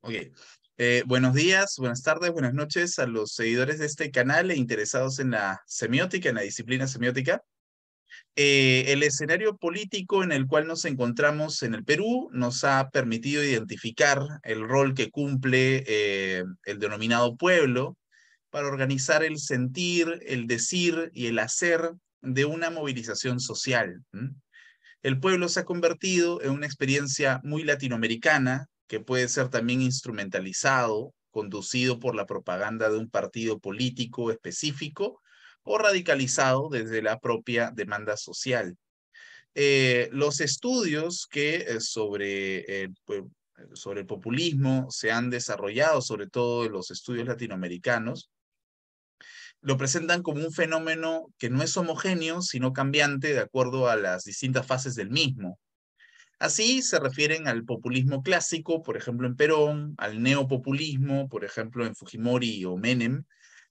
Ok. Eh, buenos días, buenas tardes, buenas noches a los seguidores de este canal e interesados en la semiótica, en la disciplina semiótica. Eh, el escenario político en el cual nos encontramos en el Perú nos ha permitido identificar el rol que cumple eh, el denominado pueblo para organizar el sentir, el decir y el hacer de una movilización social. El pueblo se ha convertido en una experiencia muy latinoamericana que puede ser también instrumentalizado, conducido por la propaganda de un partido político específico o radicalizado desde la propia demanda social. Eh, los estudios que eh, sobre, eh, pues, sobre el populismo se han desarrollado, sobre todo en los estudios latinoamericanos, lo presentan como un fenómeno que no es homogéneo, sino cambiante de acuerdo a las distintas fases del mismo. Así se refieren al populismo clásico, por ejemplo en Perón, al neopopulismo, por ejemplo en Fujimori o Menem,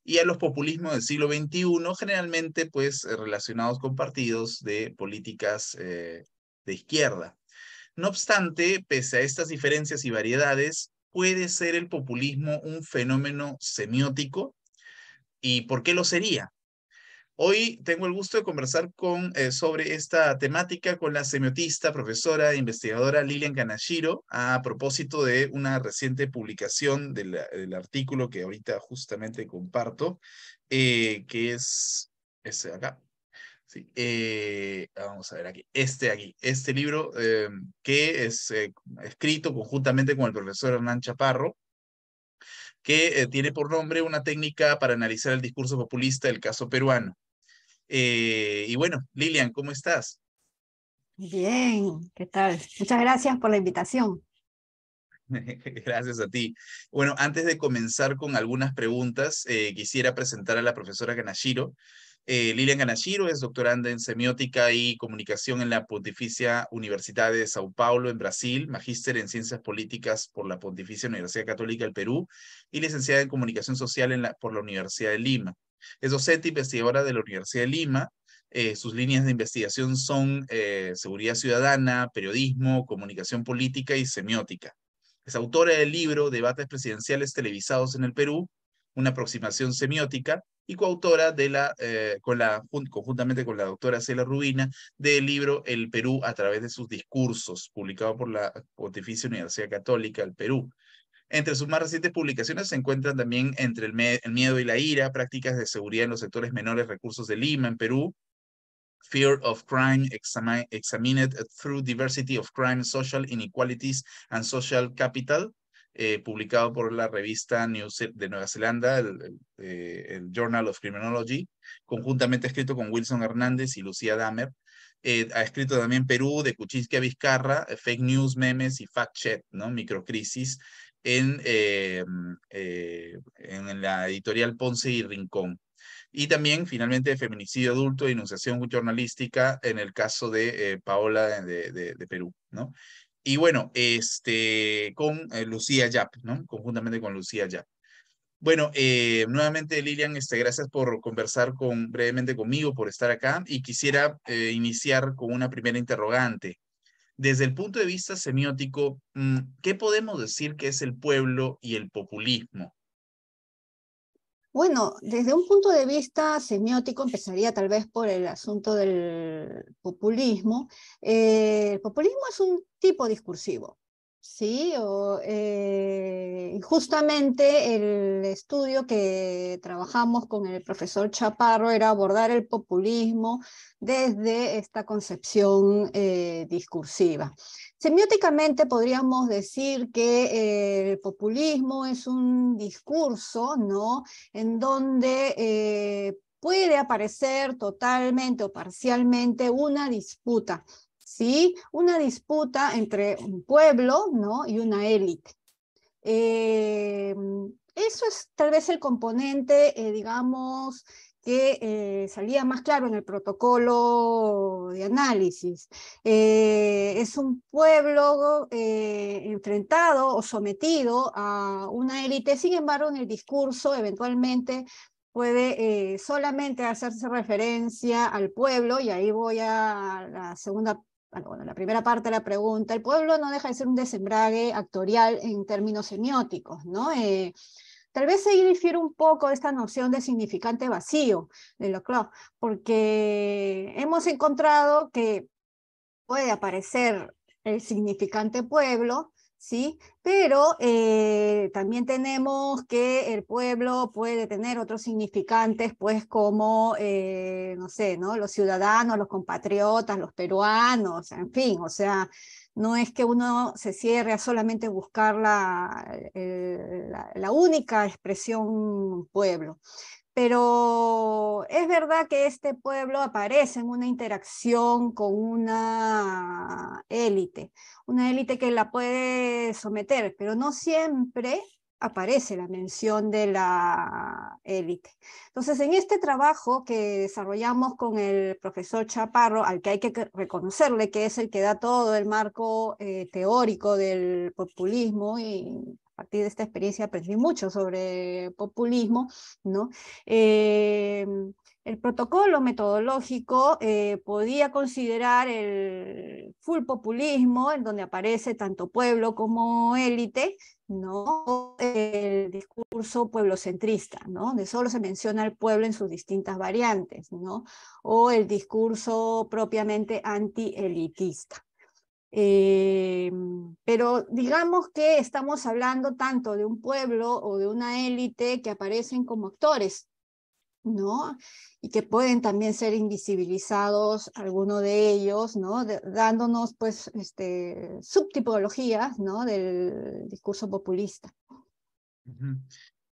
y a los populismos del siglo XXI, generalmente pues eh, relacionados con partidos de políticas eh, de izquierda. No obstante, pese a estas diferencias y variedades, puede ser el populismo un fenómeno semiótico. ¿Y por qué lo sería? Hoy tengo el gusto de conversar con, eh, sobre esta temática con la semiotista, profesora e investigadora Lilian Ganashiro a propósito de una reciente publicación del, artículo que ahorita justamente comparto, eh, que es este acá. Sí, eh, vamos a ver aquí, este aquí, este libro que es escrito conjuntamente con el profesor Hernán Chaparro, que tiene por nombre una técnica para analizar el discurso populista del caso peruano. Eh, y bueno, Lilian, ¿cómo estás? Bien, ¿qué tal? Muchas gracias por la invitación. Gracias a ti. Bueno, antes de comenzar con algunas preguntas, eh, quisiera presentar a la profesora Ganashiro. Eh, Lilian Ganashiro es doctoranda en semiótica y comunicación en la Pontificia Universidad de Sao Paulo, en Brasil, magíster en ciencias políticas por la Pontificia Universidad Católica del Perú y licenciada en comunicación social por la Universidad de Lima. Es docente investigadora de la Universidad de Lima. Eh, sus líneas de investigación son eh, seguridad ciudadana, periodismo, comunicación política y semiótica. Es autora del libro Debates presidenciales televisados en el Perú, una aproximación semiótica, y coautora de la, eh, con la, conjuntamente con la doctora Cela Rubina del libro El Perú a través de sus discursos, publicado por la Pontificia Universidad Católica del Perú. Entre sus más recientes publicaciones se encuentran también Entre el, miedo y la ira, prácticas de seguridad en los sectores menores recursos de Lima, en Perú, Fear of Crime, Examined Through Diversity of Crime, Social Inequalities and Social Capital, eh, publicado por la revista News de Nueva Zelanda, eh, el, Journal of Criminology, conjuntamente escrito con Wilson Hernández y Lucía Dahmer. Eh, ha escrito también Perú, de Kuczynski a Vizcarra, Fake News, Memes y Fact Chat, ¿no? Microcrisis, en, eh, eh, en la editorial Ponce y Rincón. Y también, finalmente, feminicidio adulto y denunciación jornalística en el caso de eh, Paola de, de, Perú, ¿no? Y bueno, este, con Lucía Yap, ¿no? Conjuntamente con Lucía Yap. Bueno, nuevamente, Lilian, este, gracias por conversar con, brevemente conmigo, por estar acá. Y quisiera iniciar con una primera interrogante. Desde el punto de vista semiótico, mm, ¿qué podemos decir que es el pueblo y el populismo? Bueno, desde un punto de vista semiótico, empezaría tal vez por el asunto del populismo. Eh, el populismo es un tipo discursivo, Sí, eh, justamente el estudio que trabajamos con el profesor Chaparro era abordar el populismo desde esta concepción eh, discursiva. Semióticamente podríamos decir que eh, el populismo es un discurso, ¿no? En donde puede aparecer totalmente o parcialmente una disputa una disputa entre un pueblo, ¿no? Y una élite. Eh, eso es tal vez el componente, eh, digamos, que eh, salía más claro en el protocolo de análisis. es un pueblo enfrentado o sometido a una élite, sin embargo, en el discurso eventualmente puede solamente hacerse referencia al pueblo, y ahí voy a la segunda bueno, la primera parte de la pregunta, el pueblo no deja de ser un desembrague actorial en términos semióticos, ¿no? Eh, tal vez ahí difiere un poco esta noción de significante vacío de Loclau, porque hemos encontrado que puede aparecer el significante pueblo, ¿sí? Pero eh, también tenemos que el pueblo puede tener otros significantes, pues como, eh, no sé, Los ciudadanos, los compatriotas, los peruanos, en fin, o sea, no es que uno se cierre a solamente buscar la, la única expresión pueblo pero es verdad que este pueblo aparece en una interacción con una élite, una élite que la puede someter, pero no siempre aparece la mención de la élite. Entonces, en este trabajo que desarrollamos con el profesor Chaparro, al que hay que reconocerle que es el que da todo el marco eh, teórico del populismo y a partir de esta experiencia aprendí mucho sobre populismo, ¿no? Eh, el protocolo metodológico eh, podía considerar el full populismo, en donde aparece tanto pueblo como élite, ¿no? El discurso pueblocentrista, ¿no? Donde solo se menciona al pueblo en sus distintas variantes, ¿no? O el discurso propiamente antielitista. Eh, pero digamos que estamos hablando tanto de un pueblo o de una élite que aparecen como actores, ¿no? Y que pueden también ser invisibilizados, algunos de ellos, ¿no? dándonos, pues, este, subtipologías, ¿no? Del discurso populista.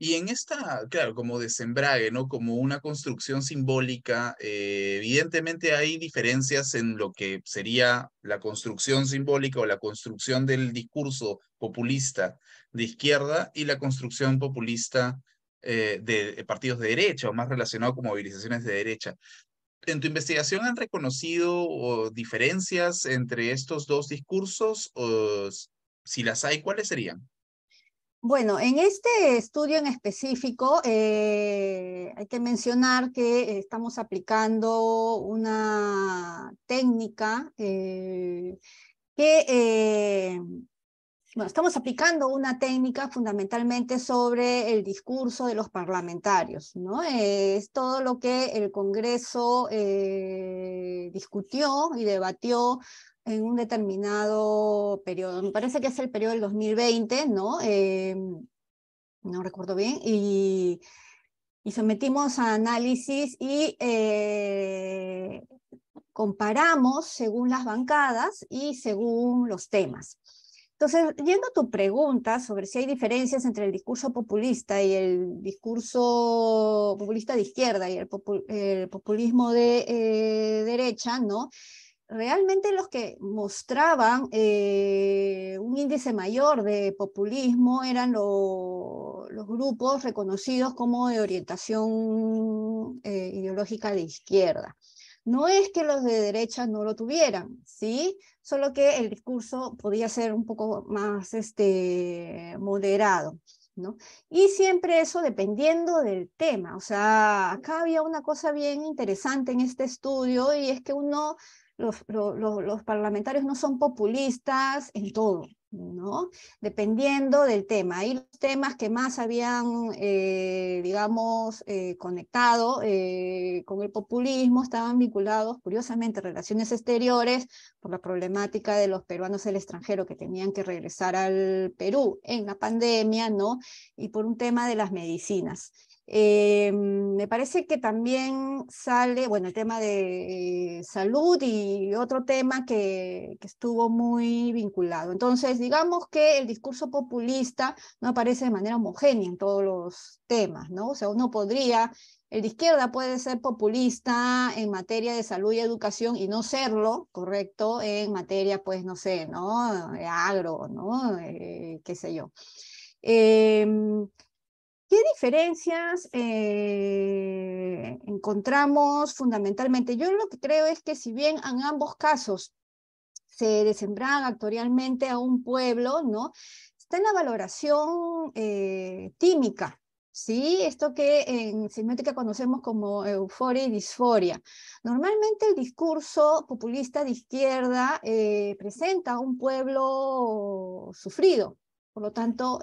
Y en esta, claro, como desembrague, ¿no? Como una construcción simbólica, eh, evidentemente hay diferencias en lo que sería la construcción simbólica o la construcción del discurso populista de izquierda y la construcción populista eh, de partidos de derecha o más relacionado con movilizaciones de derecha. ¿En tu investigación han reconocido diferencias entre estos dos discursos? O, si las hay, ¿cuáles serían? Bueno, en este estudio en específico eh, hay que mencionar que estamos aplicando una técnica eh, que, eh, bueno, estamos aplicando una técnica fundamentalmente sobre el discurso de los parlamentarios, ¿no? es todo lo que el Congreso discutió y debatió en un determinado periodo. Me parece que es el periodo del 2020, ¿no? Em, no recuerdo bien. Y, y, sometimos a análisis y eh, comparamos según las bancadas y según los temas. Entonces, yendo a tu pregunta sobre si hay diferencias entre el discurso populista y el discurso populista de izquierda y el, populismo de eh, derecha, ¿no? realmente los que mostraban eh, un índice mayor de populismo eran los grupos reconocidos como de orientación eh, ideológica de izquierda. No es que los de derecha no lo tuvieran, ¿sí? Solo que el discurso podía ser un poco más este, moderado. ¿No? Y siempre eso dependiendo del tema. O sea, acá había una cosa bien interesante en este estudio y es que uno los, parlamentarios no son populistas en todo, ¿no? Dependiendo del tema. Y los temas que más habían, eh, digamos, eh, conectado eh, con el populismo estaban vinculados, curiosamente, a relaciones exteriores por la problemática de los peruanos del extranjero que tenían que regresar al Perú en la pandemia, ¿no? Y por un tema de las medicinas. Eh, me parece que también sale, bueno, el tema de eh, salud y otro tema que, estuvo muy vinculado. Entonces, digamos que el discurso populista no aparece de manera homogénea en todos los temas, ¿no? O sea, uno podría, el de izquierda puede ser populista en materia de salud y educación y no serlo, correcto, en materia, pues, no sé, ¿no? agro, ¿no? Eh, qué sé yo. Eh, ¿Qué diferencias eh, encontramos fundamentalmente? Yo lo que creo es que si bien en ambos casos se desembran actorialmente a un pueblo, ¿no? Está en la valoración eh, tímica, ¿sí? Esto que en semiótica conocemos como euforia y disforia. Normalmente el discurso populista de izquierda eh, presenta a un pueblo sufrido, por lo tanto,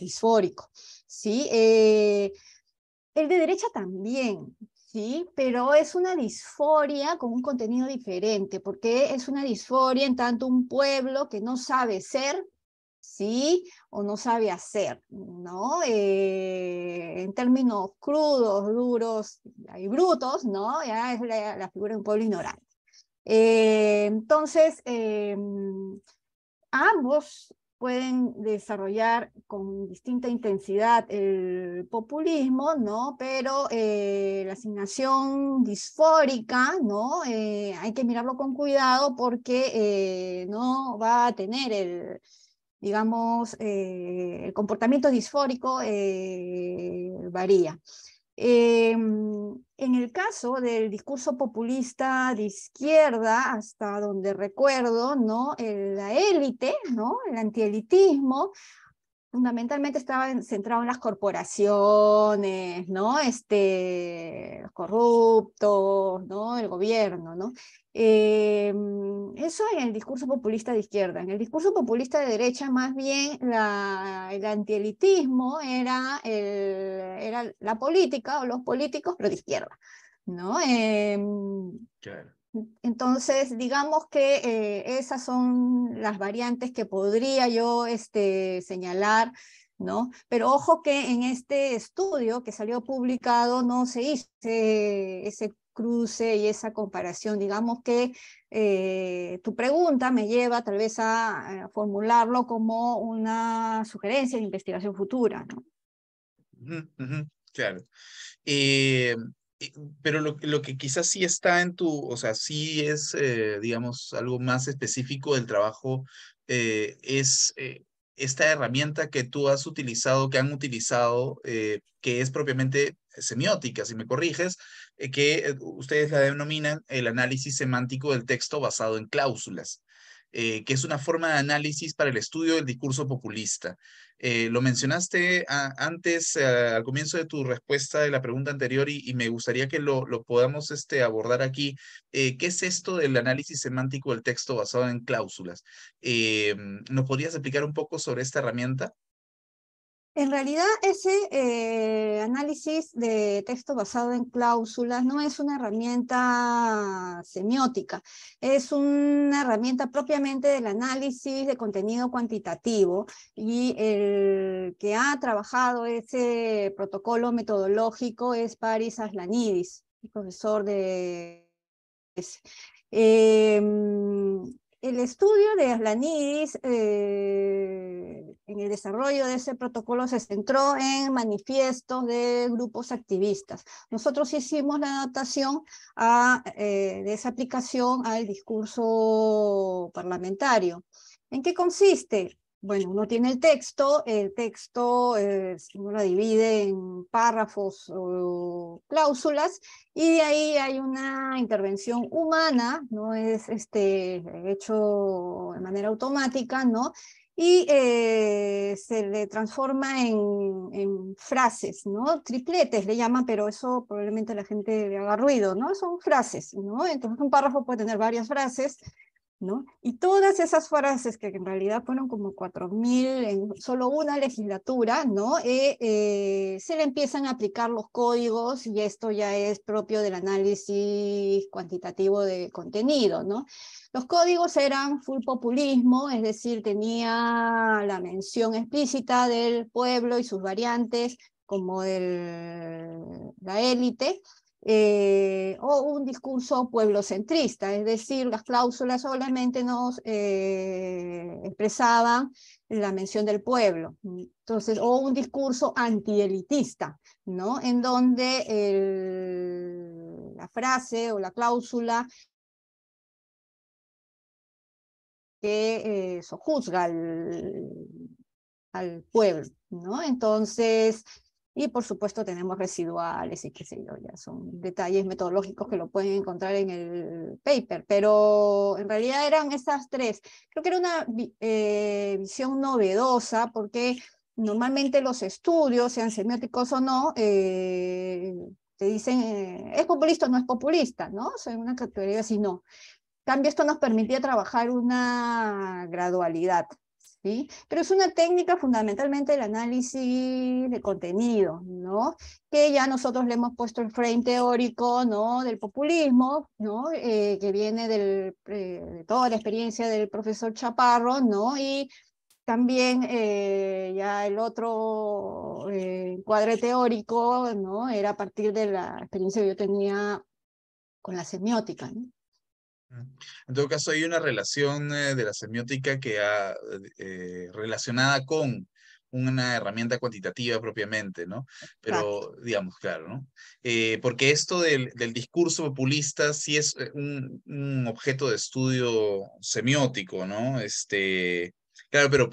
disfórico. ¿sí? Eh, el de derecha también, ¿sí? Pero es una disforia con un contenido diferente, porque es una disforia en tanto un pueblo que no sabe ser, ¿sí? O no sabe hacer, ¿no? Eh, en términos crudos, duros y brutos, ¿no? Ya es la, figura de un pueblo ignorante. Eh, entonces, ambos pueden desarrollar con distinta intensidad el populismo, ¿no? Pero eh, la asignación disfórica, ¿no? Eh, hay que mirarlo con cuidado porque eh, no va a tener el, digamos, el comportamiento disfórico varía. Em, en el caso del discurso populista de izquierda, hasta donde recuerdo, ¿no? la élite, ¿no? El antielitismo fundamentalmente estaba centrado en las corporaciones, ¿no? Este, los corruptos, ¿no? El gobierno, ¿no? Eh, eso en el discurso populista de izquierda. En el discurso populista de derecha, más bien el antielitismo era, el, era la política o los políticos, pero de izquierda, ¿no? Em, claro entonces, digamos que eh, esas son las variantes que podría yo este, señalar, ¿no? Pero ojo que en este estudio que salió publicado no se hizo ese, cruce y esa comparación. Digamos que eh, tu pregunta me lleva tal vez a, formularlo como una sugerencia de investigación futura, ¿no? claro. Eh, pero lo, que quizás sí está en tu, o sea, sí es, eh, digamos, algo más específico del trabajo, eh, es eh, esta herramienta que tú has utilizado, que han utilizado, que es propiamente semiótica, si me corriges, que ustedes la denominan el análisis semántico del texto basado en cláusulas. Eh, que es una forma de análisis para el estudio del discurso populista. Eh, lo mencionaste antes, eh, al comienzo de tu respuesta de la pregunta anterior, y, me gustaría que lo, podamos este, abordar aquí. ¿Qué es esto del análisis semántico del texto basado en cláusulas? ¿Nos podrías explicar un poco sobre esta herramienta? En realidad, ese análisis de texto basado en cláusulas no es una herramienta semiótica, es una herramienta propiamente del análisis de contenido cuantitativo y el que ha trabajado ese protocolo metodológico es Paris Aslanidis, profesor de... Em, el estudio de Aslanidis eh, en el desarrollo de ese protocolo se centró en manifiestos de grupos activistas. Nosotros hicimos la adaptación eh, de esa aplicación al discurso parlamentario. ¿En qué consiste? bueno, uno tiene el texto, el texto eh, uno lo divide en párrafos o cláusulas y de ahí hay una intervención humana, no es este, hecho de manera automática, ¿no? y eh, se le transforma en, en, frases, ¿no? Tripletes le llaman, pero eso probablemente la gente le haga ruido, ¿no? Son frases, ¿no? Entonces un párrafo puede tener varias frases y todas esas frases que en realidad fueron como 4.000 en solo una legislatura, eh, eh, se le empiezan a aplicar los códigos y esto ya es propio del análisis cuantitativo de contenido, Los códigos eran full populismo, es decir, tenía la mención explícita del pueblo y sus variantes como la élite, eh, o un discurso pueblocentrista, es decir, las cláusulas solamente nos eh, expresaban la mención del pueblo, entonces, o un discurso antielitista, ¿no? En donde la frase o la cláusula que eh, sojuzga al, al pueblo, ¿no? Entonces, y por supuesto tenemos residuales y qué sé yo, ya son detalles metodológicos que lo pueden encontrar en el paper, pero en realidad eran esas tres. Creo que era una eh, visión novedosa porque normalmente los estudios, sean semióticos o no, eh, te dicen, eh, ¿es populista o no es populista? ¿no? O una categoría así, no. En cambio, esto nos permitía trabajar una gradualidad, ¿sí? Pero es una técnica fundamentalmente del análisis de contenido, ¿no? Que ya nosotros le hemos puesto el frame teórico, ¿no? Del populismo, ¿no? Eh, que viene eh, de toda la experiencia del profesor Chaparro, ¿no? Y también eh, ya el otro cuadre teórico, ¿no? Era a partir de la experiencia que yo tenía con la semiótica, ¿no? En todo caso, hay una relación eh, de la semiótica que ha, eh, relacionada con una herramienta cuantitativa propiamente, ¿no? Pero, digamos, claro, ¿no? Eh, porque esto del, discurso populista sí es un, objeto de estudio semiótico, ¿no? Este, claro, pero,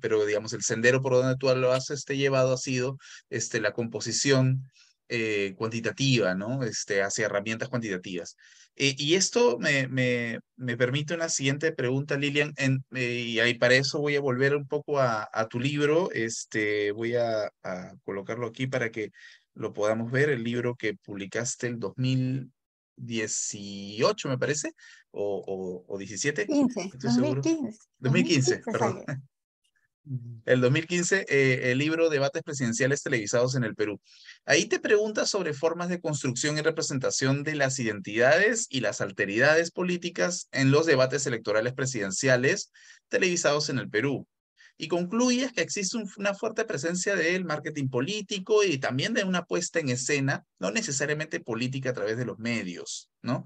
pero, digamos, el sendero por donde tú lo has este, llevado ha sido este, la composición eh, cuantitativa, ¿no? Este, hacia herramientas cuantitativas. Eh, y esto me, me, permite una siguiente pregunta, Lilian, eh, y ahí para eso voy a volver un poco a, tu libro, este, voy a, colocarlo aquí para que lo podamos ver, el libro que publicaste el 2018, me parece, o, 17. 15, 2015, perdón el 2015, eh, el libro Debates Presidenciales Televisados en el Perú. Ahí te preguntas sobre formas de construcción y representación de las identidades y las alteridades políticas en los debates electorales presidenciales televisados en el Perú. Y concluyes que existe una fuerte presencia del marketing político y también de una puesta en escena, no necesariamente política a través de los medios, ¿no?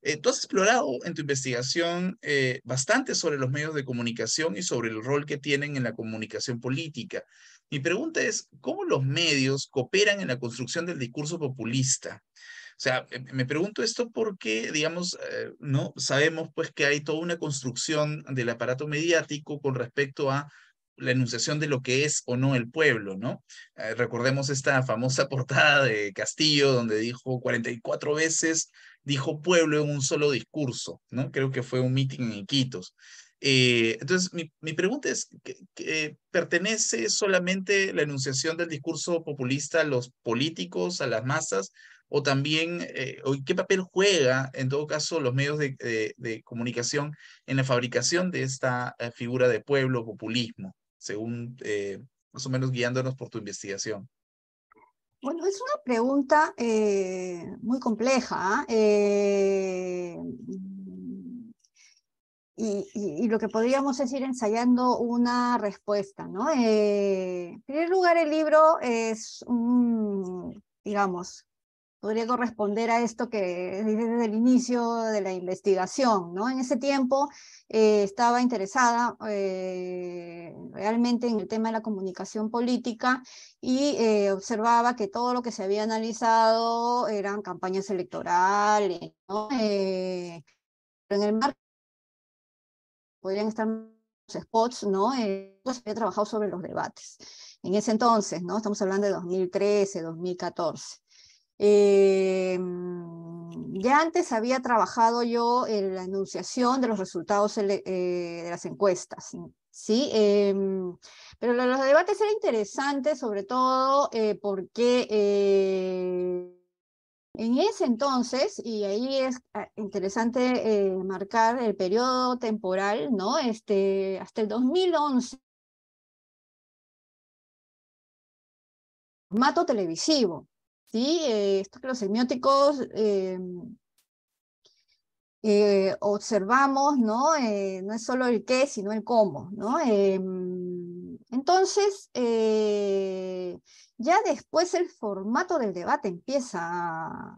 Eh, tú has explorado en tu investigación eh, bastante sobre los medios de comunicación y sobre el rol que tienen en la comunicación política. Mi pregunta es, ¿cómo los medios cooperan en la construcción del discurso populista? O sea, eh, me pregunto esto porque, digamos, no sabemos pues que hay toda una construcción del aparato mediático con respecto a la enunciación de lo que es o no el pueblo, ¿no? Eh, recordemos esta famosa portada de Castillo, donde dijo 44 veces, dijo pueblo en un solo discurso, ¿no? Creo que fue un meeting en Iquitos. Eh, entonces, mi, pregunta es, pertenece solamente la enunciación del discurso populista a los políticos, a las masas, o también, eh, qué papel juega, en todo caso, los medios de comunicación en la fabricación de esta figura de pueblo, populismo? según eh, más o menos guiándonos por tu investigación? Bueno, es una pregunta eh, muy compleja. Eh, y, lo que podríamos es ir ensayando una respuesta, ¿no? en primer lugar, el libro es un, digamos, podría corresponder a esto que desde el inicio de la investigación, ¿no? En ese tiempo eh, estaba interesada eh, realmente en el tema de la comunicación política y eh, observaba que todo lo que se había analizado eran campañas electorales, ¿no? en el marco podrían estar los spots, ¿no? se había trabajado sobre los debates. En ese entonces, ¿no? Estamos hablando de 2013, 2014. Em, ya antes había trabajado yo en la enunciación de los resultados eh, de las encuestas, ¿sí? Em, pero los debates eran interesantes, sobre todo eh, porque eh, en ese entonces, y ahí es ah, interesante marcar el periodo temporal, ¿no? Este, hasta el 2011, formato televisivo, ¿sí? Eh, esto que los semióticos em, eh, observamos, ¿no? Eh, no es solo el qué, sino el cómo, ¿no? Em, entonces, ya después el formato del debate empieza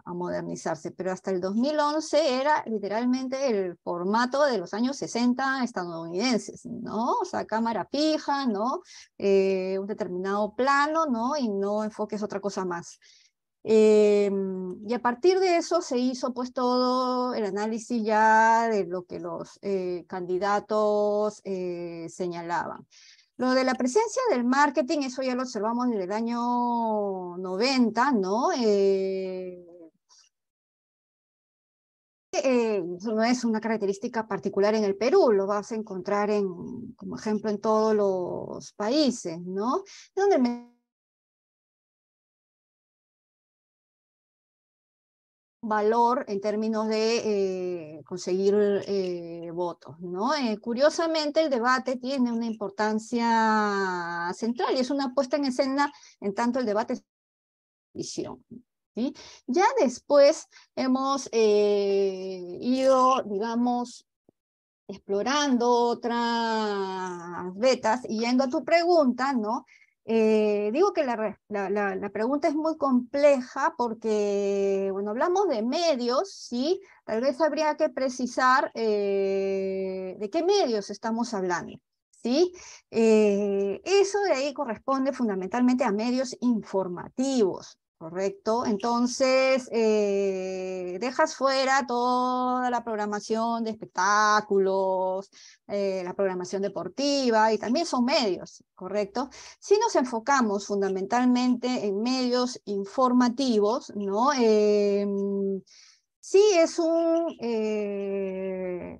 a, modernizarse, pero hasta el 2011 era literalmente el formato de los años 60 estadounidenses, ¿no? O sea, cámara fija, ¿no? un determinado plano, ¿no? Y no enfoques otra cosa más. Em, y a partir de eso se hizo pues todo el análisis ya de lo que los eh, candidatos eh, señalaban. Lo de la presencia del marketing, eso ya lo observamos desde el año 90, ¿no? Eh, eso no es una característica particular en el Perú, lo vas a encontrar en, como ejemplo en todos los países, ¿no? Donde valor en términos de eh, conseguir eh, votos. ¿no? Eh, curiosamente, el debate tiene una importancia central y es una puesta en escena en tanto el debate es visión. ¿sí? Ya después hemos ido, digamos, explorando otras vetas y yendo a tu pregunta, ¿no? Eh, digo que la, pregunta es muy compleja porque, bueno, hablamos de medios, ¿sí? Tal vez habría que precisar eh, de qué medios estamos hablando, ¿sí? Eh, eso de ahí corresponde fundamentalmente a medios informativos, Correcto. Entonces, eh, dejas fuera toda la programación de espectáculos, eh, la programación deportiva y también son medios, ¿correcto? Si nos enfocamos fundamentalmente en medios informativos, ¿no? Em, sí es un eh,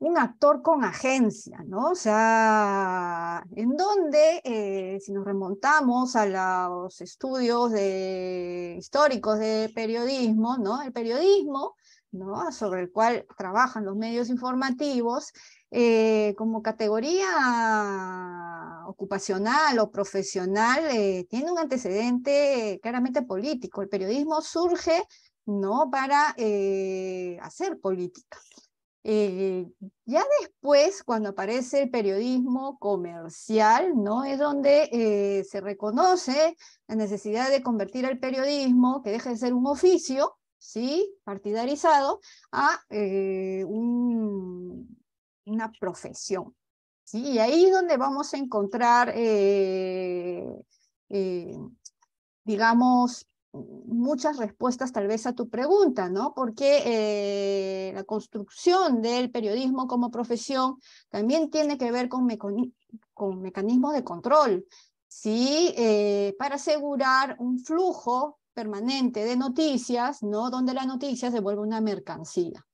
un actor con agencia, ¿no? O sea, en donde, eh, si nos remontamos a los estudios de, históricos de periodismo, ¿no? El periodismo, ¿no? Sobre el cual trabajan los medios informativos, eh, como categoría ocupacional o profesional, eh, tiene un antecedente claramente político. El periodismo surge, ¿no? Para hacer política. Eh, ya después, cuando aparece el periodismo comercial, ¿no? es donde eh, se reconoce la necesidad de convertir al periodismo, que deja de ser un oficio, ¿sí? partidarizado, a eh, una profesión. Y ahí es donde vamos a encontrar, digamos, muchas respuestas tal vez a tu pregunta, ¿no? Porque eh, la construcción del periodismo como profesión también tiene que ver con, mecanismos de control, ¿sí? Eh, para asegurar un flujo permanente de noticias, ¿no? Donde la noticia se vuelve una mercancía.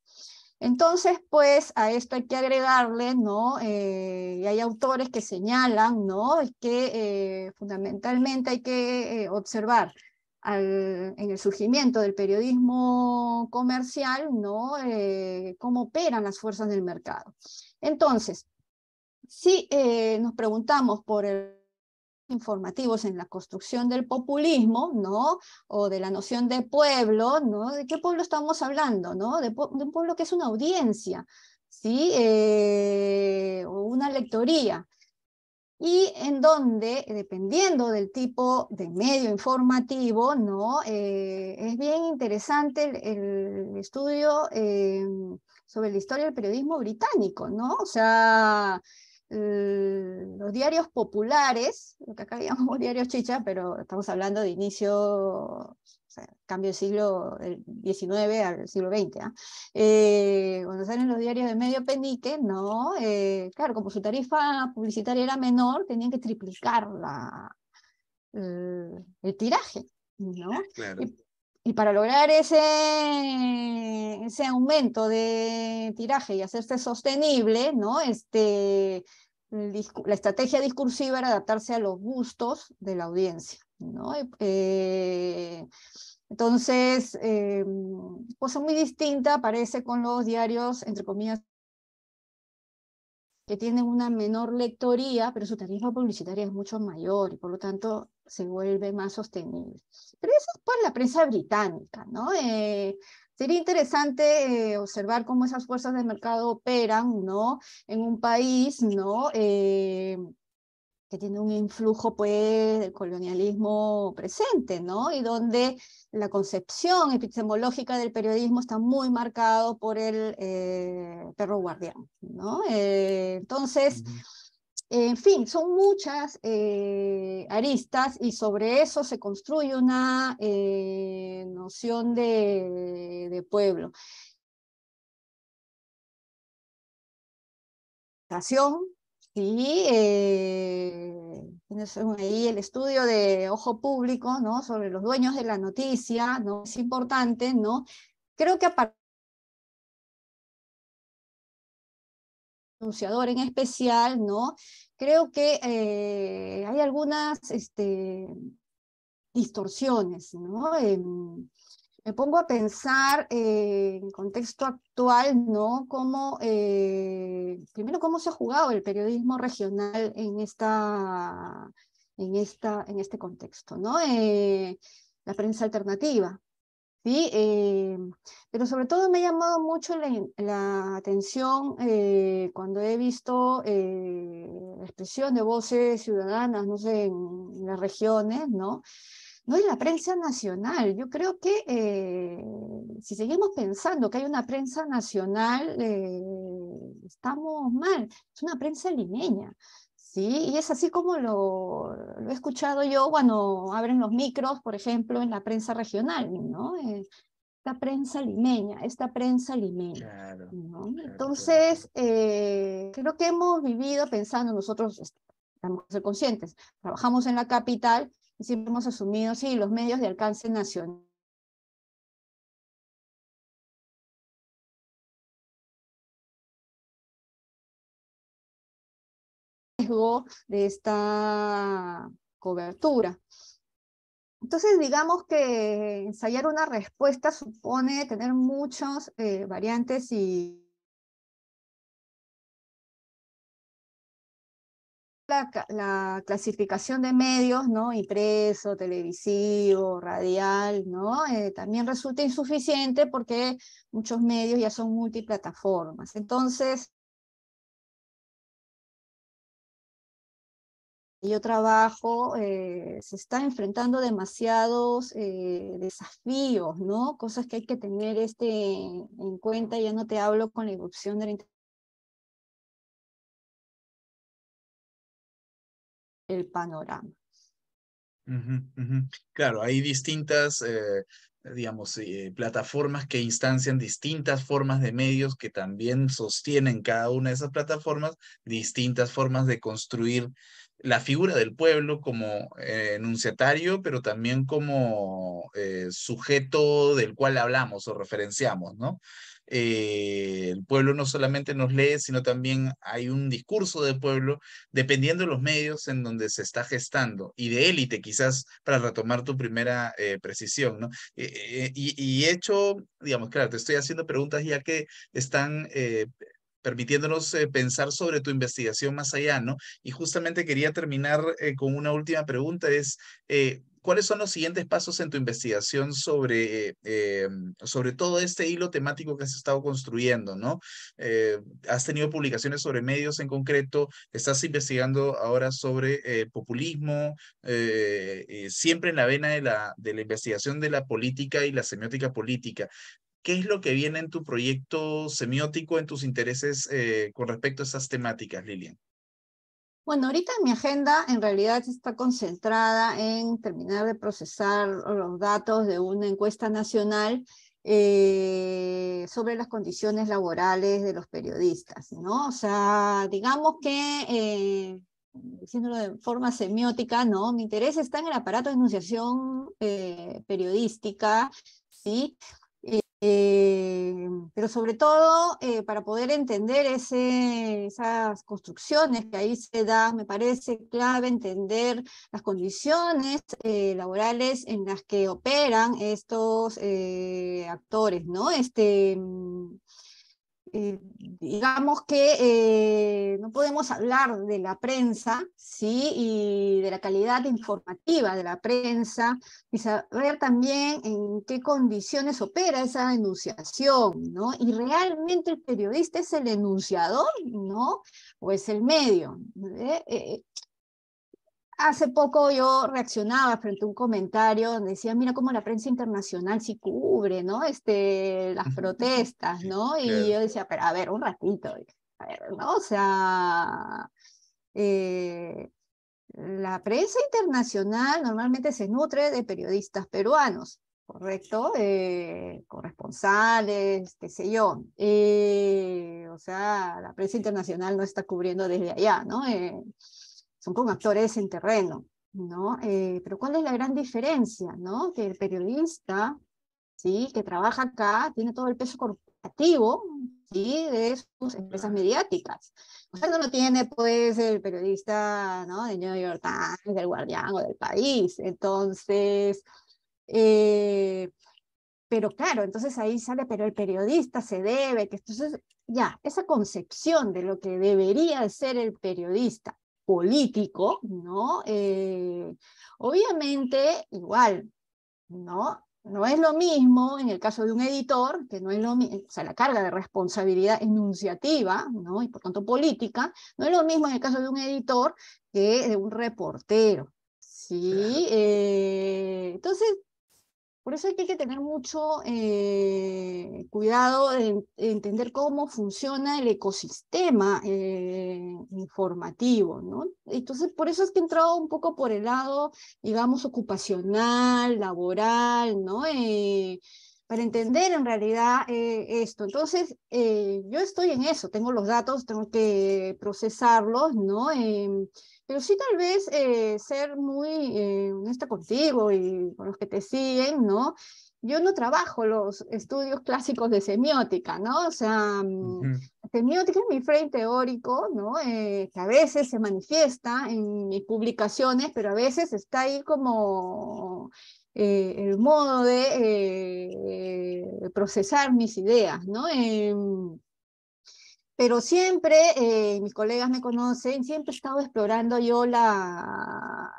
Entonces, pues a esto hay que agregarle, ¿no? Eh, y hay autores que señalan, ¿no? Que fundamentalmente hay que observar en el surgimiento del periodismo comercial, ¿no? Eh, cómo operan las fuerzas del mercado. Entonces, si eh, nos preguntamos por el informativos en la construcción del populismo, ¿no? O de la noción de pueblo, ¿no? ¿De qué pueblo estamos hablando, ¿no? De, un pueblo que es una audiencia, ¿sí? Eh, o una lectoría y en donde, eh, dependiendo del tipo de medio informativo, ¿no? Eh, es bien interesante el, estudio eh, sobre la historia del periodismo británico, ¿no? O sea, los diarios populares, lo que acá llamamos diarios chicha, pero estamos hablando de inicio, o sea, cambio del siglo XIX al siglo XX, ¿ah? eh, cuando salen los diarios de medio penique, no, eh, claro, como su tarifa publicitaria era menor, tenían que triplicar la, el tiraje, ¿no? Claro. Y para lograr ese, ese aumento de tiraje y hacerse sostenible, ¿no? Este, la estrategia discursiva era adaptarse a los gustos de la audiencia. Eh, entonces, em, cosa muy distinta parece con los diarios, entre comillas, que tienen una menor lectoría, pero su tarifa publicitaria es mucho mayor y por lo tanto se vuelve más sostenible. Pero eso es por la prensa británica, ¿no? Eh, sería interesante eh, observar cómo esas fuerzas de mercado operan, ¿no? En un país, ¿no? Eh, que tiene un influjo pues del colonialismo presente, ¿no? Y donde la concepción epistemológica del periodismo está muy marcado por el perro guardián, ¿no? entonces, en fin, son muchas eh, aristas y sobre eso se construye una eh, noción de, pueblo. Sí, eh, ahí el estudio de ojo público, ¿no? Sobre los dueños de la noticia, ¿no? Es importante, ¿no? Creo que a anunciador en especial, ¿no? Creo que eh, hay algunas este, distorsiones, ¿no? Em, me pongo a pensar eh, en contexto actual, ¿no? Cómo, eh, primero, cómo se ha jugado el periodismo regional en, esta, en, esta, en este contexto, ¿no? la prensa alternativa, eh, pero sobre todo me ha llamado mucho la, atención eh, cuando he visto eh, la expresión de voces ciudadanas, no sé, en, las regiones, ¿no? No es la prensa nacional. Yo creo que si seguimos pensando que hay una prensa nacional, estamos mal. Es una prensa limeña. Sí, y es así como lo, he escuchado yo cuando abren los micros, por ejemplo, en la prensa regional, ¿no? Eh, esta prensa limeña, esta prensa limeña. Entonces, eh, creo que hemos vivido pensando, nosotros este, estamos ser conscientes, trabajamos en la capital y siempre hemos asumido, sí, los medios de alcance nacional de esta cobertura. Entonces, digamos que ensayar una respuesta supone tener muchas eh, variantes y la, clasificación de medios, ¿no? Impreso, televisivo, radial, ¿no? Eh, también resulta insuficiente porque muchos medios ya son multiplataformas. Entonces, yo trabajo eh, se está enfrentando demasiados eh, desafíos, ¿no? Cosas que hay que tener este en cuenta. Ya no te hablo con la irrupción de la el panorama. Claro, hay distintas, eh, digamos, plataformas que instancian distintas formas de medios que también sostienen cada una de esas plataformas, distintas formas de construir la figura del pueblo como eh, enunciatario, pero también como eh, sujeto del cual hablamos o referenciamos, ¿no? Eh, el pueblo no solamente nos lee, sino también hay un discurso de pueblo, dependiendo de los medios en donde se está gestando, y de élite, quizás, para retomar tu primera precisión, ¿no? y, y, hecho, digamos, claro, te estoy haciendo preguntas ya que están permitiéndonos eh, pensar sobre tu investigación más allá, ¿no? Y justamente quería terminar eh, con una última pregunta, es, eh, ¿cuáles son los siguientes pasos en tu investigación sobre, em, sobre todo este hilo temático que has estado construyendo? ¿no? has tenido publicaciones sobre medios en concreto, estás investigando ahora sobre populismo, siempre en la vena de la, de la investigación de la política y la semiótica política. ¿Qué es lo que viene en tu proyecto semiótico, en tus intereses eh, con respecto a esas temáticas, Lilian? Bueno, ahorita mi agenda en realidad está concentrada en terminar de procesar los datos de una encuesta nacional eh, sobre las condiciones laborales de los periodistas, ¿no? O sea, digamos que, eh, diciéndolo de forma semiótica, ¿no? Mi interés está en el aparato de enunciación periodística, ¿sí? Eh, pero sobre todo eh, para poder entender esas construcciones que ahí se dan, me parece clave entender las condiciones eh, laborales en las que operan estos actores, ¿no? Este, mm, eh, digamos que eh, no podemos hablar de la prensa, ¿sí? Y de la calidad informativa de la prensa y saber también en qué condiciones opera esa enunciación, ¿no? Y realmente el periodista es el enunciador, ¿no? O es el medio. ¿eh? Hace poco yo reaccionaba frente a un comentario donde decía, mira cómo la prensa internacional sí cubre, ¿no? Este, las protestas, ¿no? Y yo decía, pero a ver, un ratito, a ver, ¿no? O sea, eh, la prensa internacional normalmente se nutre de periodistas peruanos, ¿correcto? Eh, corresponsales, qué sé yo. Eh, o sea, la prensa internacional no está cubriendo desde allá, ¿no? Eh, son como actores en terreno, ¿no? Eh, pero ¿cuál es la gran diferencia, ¿no? Que el periodista, ¿sí? Que trabaja acá, tiene todo el peso corporativo, ¿sí? De sus empresas mediáticas. O no lo tiene, pues, el periodista, ¿no? De New York Times, del Guardián o del País. Entonces, eh, pero claro, entonces ahí sale, pero el periodista se debe, que entonces ya, esa concepción de lo que debería ser el periodista, político, ¿no? Eh, obviamente, igual, ¿no? No es lo mismo en el caso de un editor, que no es lo mismo, o sea, la carga de responsabilidad enunciativa, ¿no? Y por tanto política, no es lo mismo en el caso de un editor que de un reportero, ¿sí? Eh, entonces, por eso hay que tener mucho, eh, cuidado de, entender cómo funciona el ecosistema eh, informativo, ¿no? Entonces, por eso es que he entrado un poco por el lado, digamos, ocupacional, laboral, ¿no? Eh, para entender en realidad eh, esto. Entonces, yo estoy en eso, tengo los datos, tengo que procesarlos, ¿no? Em, pero sí tal vez ser muy honesta contigo y con los que te siguen, ¿no? yo no trabajo los estudios clásicos de semiótica, ¿no? O sea, mm, semiótica es mi frame teórico, ¿no? Eh, que a veces se manifiesta en mis publicaciones, pero a veces está ahí como eh, el modo eh, de procesar mis ideas, ¿no? Em, pero siempre, mis colegas me conocen, siempre he estado explorando yo la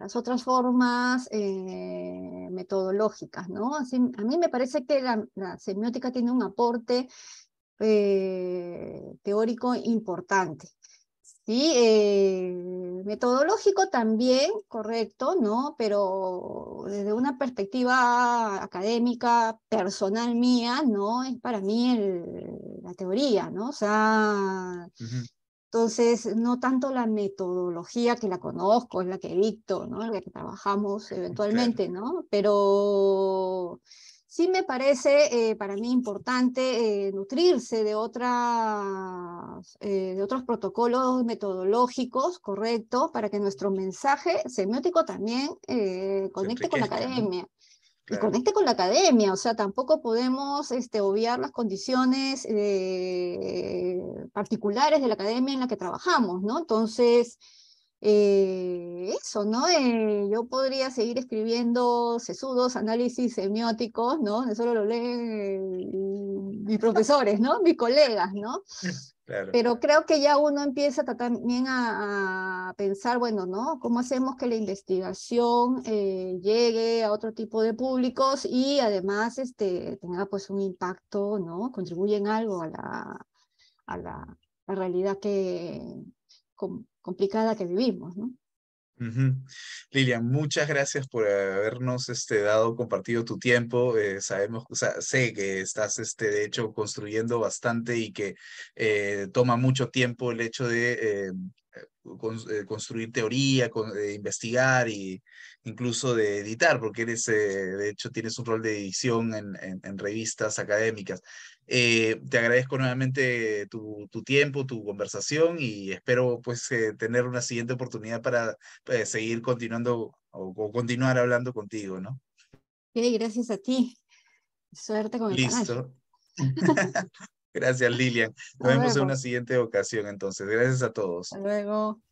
las otras formas eh, metodológicas, ¿no? a mí me parece que la, semiótica tiene un aporte eh, teórico importante. Sí, eh, metodológico también, correcto, ¿no? Pero desde una perspectiva académica, personal mía, ¿no? Es para mí la teoría, ¿no? O sea, entonces, no tanto la metodología que la conozco, es la que dicto, ¿no? la que trabajamos mm, eventualmente, ¿no? Pero sí me parece eh, para mí importante eh, nutrirse de, otras, eh, de otros protocolos metodológicos, correcto, para que nuestro mensaje semiótico también conecte con la academia. Y conecte con la academia, o sea, tampoco podemos este, obviar las condiciones eh, particulares de la academia en la que trabajamos, ¿no? Entonces, eh, eso, ¿no? Eh, yo podría seguir escribiendo sesudos, análisis semióticos, ¿no? Eso lo leen mis profesores, ¿no? Mis colegas, ¿no? Pero creo que ya uno empieza también a, pensar, bueno, ¿no? ¿Cómo hacemos que la investigación eh, llegue a otro tipo de públicos y además este, tenga pues un impacto, ¿no? Contribuyen algo a la, a la, realidad que, complicada que vivimos, ¿no? Lilian, muchas gracias por habernos este, dado, compartido tu tiempo. Eh, sabemos, sé que estás, este, de hecho, construyendo bastante y que eh, toma mucho tiempo el hecho de eh, construir teoría, con, investigar e incluso de editar, porque eres, de hecho, tienes un rol de edición en revistas académicas. Eh, te agradezco nuevamente tu, tu, tiempo, tu conversación y espero pues eh, tener una siguiente oportunidad para eh, seguir continuando o, continuar hablando contigo, ¿no? gracias a ti. Suerte con el Listo. gracias Lilian. Nos vemos en una siguiente ocasión entonces. Gracias a todos. Hasta luego.